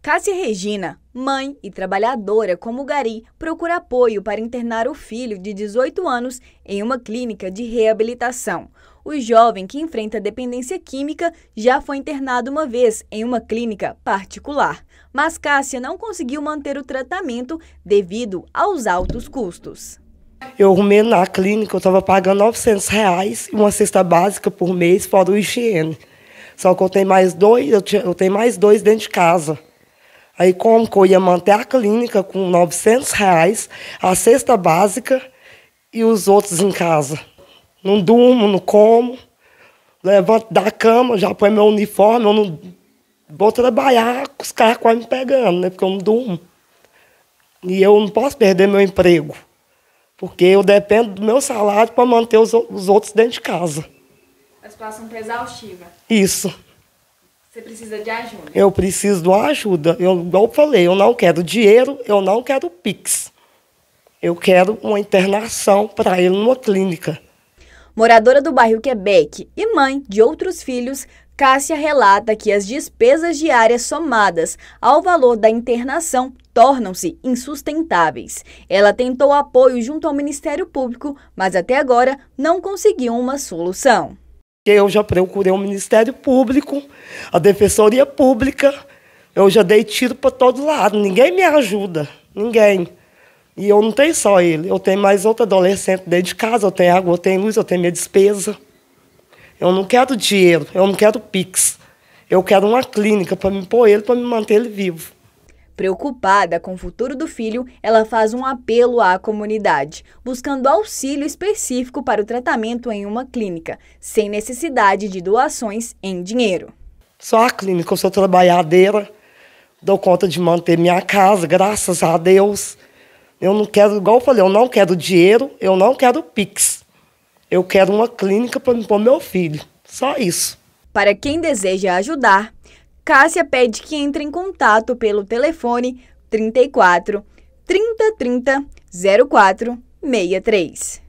Cássia Regina, mãe e trabalhadora como Gari, procura apoio para internar o filho de 18 anos em uma clínica de reabilitação. O jovem que enfrenta dependência química já foi internado uma vez em uma clínica particular, mas Cássia não conseguiu manter o tratamento devido aos altos custos. Eu arrumei na clínica, eu estava pagando 900 reais e uma cesta básica por mês, fora o higiene. Só que eu tenho mais dois, eu, eu tenho mais dois dentro de casa. Aí, como que eu ia manter a clínica com 900 reais, a cesta básica e os outros em casa. Não durmo, não como, levanto da cama, já põe meu uniforme, eu não vou trabalhar com os caras quase me pegando, né? Porque eu não durmo. E eu não posso perder meu emprego, porque eu dependo do meu salário para manter os, os outros dentro de casa. A situação está exaustiva. Isso. Você precisa de ajuda? Eu preciso de uma ajuda. Eu, igual eu falei, eu não quero dinheiro, eu não quero Pix. Eu quero uma internação para ele numa clínica. Moradora do bairro Quebec e mãe de outros filhos, Cássia relata que as despesas diárias somadas ao valor da internação tornam-se insustentáveis. Ela tentou apoio junto ao Ministério Público, mas até agora não conseguiu uma solução. Eu já procurei o Ministério Público, a Defensoria Pública, eu já dei tiro para todo lado, ninguém me ajuda, ninguém. E eu não tenho só ele, eu tenho mais outro adolescente dentro de casa, eu tenho água, eu tenho luz, eu tenho minha despesa. Eu não quero dinheiro, eu não quero pix. Eu quero uma clínica para me pôr ele, para me manter ele vivo. Preocupada com o futuro do filho, ela faz um apelo à comunidade, buscando auxílio específico para o tratamento em uma clínica, sem necessidade de doações em dinheiro. Só a clínica, eu sou trabalhadeira, dou conta de manter minha casa, graças a Deus. Eu não quero, igual eu falei, eu não quero dinheiro, eu não quero Pix. Eu quero uma clínica para me meu filho. Só isso. Para quem deseja ajudar, Cássia pede que entre em contato pelo telefone 34 3030 04 63.